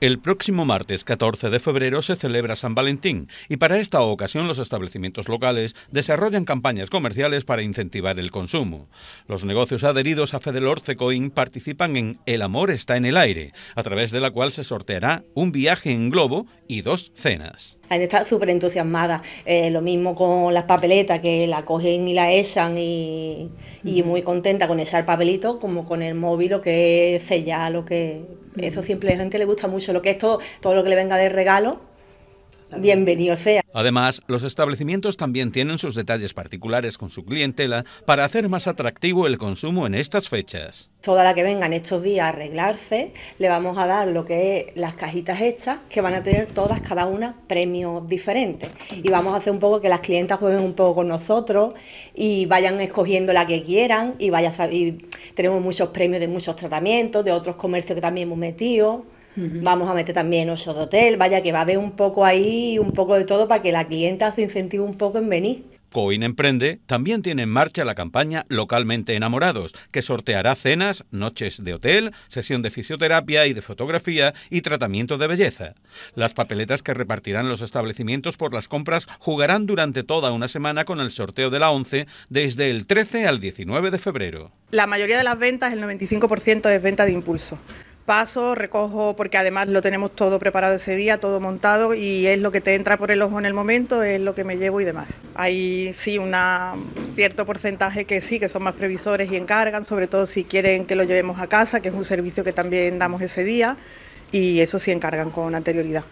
El próximo martes 14 de febrero se celebra San Valentín y para esta ocasión los establecimientos locales desarrollan campañas comerciales para incentivar el consumo. Los negocios adheridos a Fedelorce Coin participan en El amor está en el aire, a través de la cual se sorteará un viaje en globo y dos cenas. La está súper entusiasmada, eh, lo mismo con las papeletas que la cogen y la echan y, muy contenta con echar papelito como con el móvil o que sella lo que eso mm. simplemente le gusta mucho. Lo que esto, todo lo que le venga de regalo, Bienvenido sea. Además, los establecimientos también tienen sus detalles particulares con su clientela para hacer más atractivo el consumo en estas fechas. Toda la que venga en estos días a arreglarse, le vamos a dar lo que es las cajitas estas, que van a tener todas, cada una, premios diferentes. Y vamos a hacer un poco que las clientas jueguen un poco con nosotros y vayan escogiendo la que quieran. Y, vaya, y tenemos muchos premios de muchos tratamientos, de otros comercios que también hemos metido. Vamos a meter también oso de hotel, vaya que va a haber un poco ahí, un poco de todo para que la clienta se incentive un poco en venir. Coin Emprende también tiene en marcha la campaña Localmente Enamorados, que sorteará cenas, noches de hotel, sesión de fisioterapia y de fotografía y tratamiento de belleza. Las papeletas que repartirán los establecimientos por las compras jugarán durante toda una semana con el sorteo de la 11 desde el 13 al 19 de febrero. La mayoría de las ventas, el 95%, es venta de impulso paso, recojo, porque además lo tenemos todo preparado ese día, todo montado y es lo que te entra por el ojo en el momento, es lo que me llevo y demás. Hay sí un cierto porcentaje que sí, que son más previsores y encargan, sobre todo si quieren que lo llevemos a casa, que es un servicio que también damos ese día y eso sí encargan con anterioridad.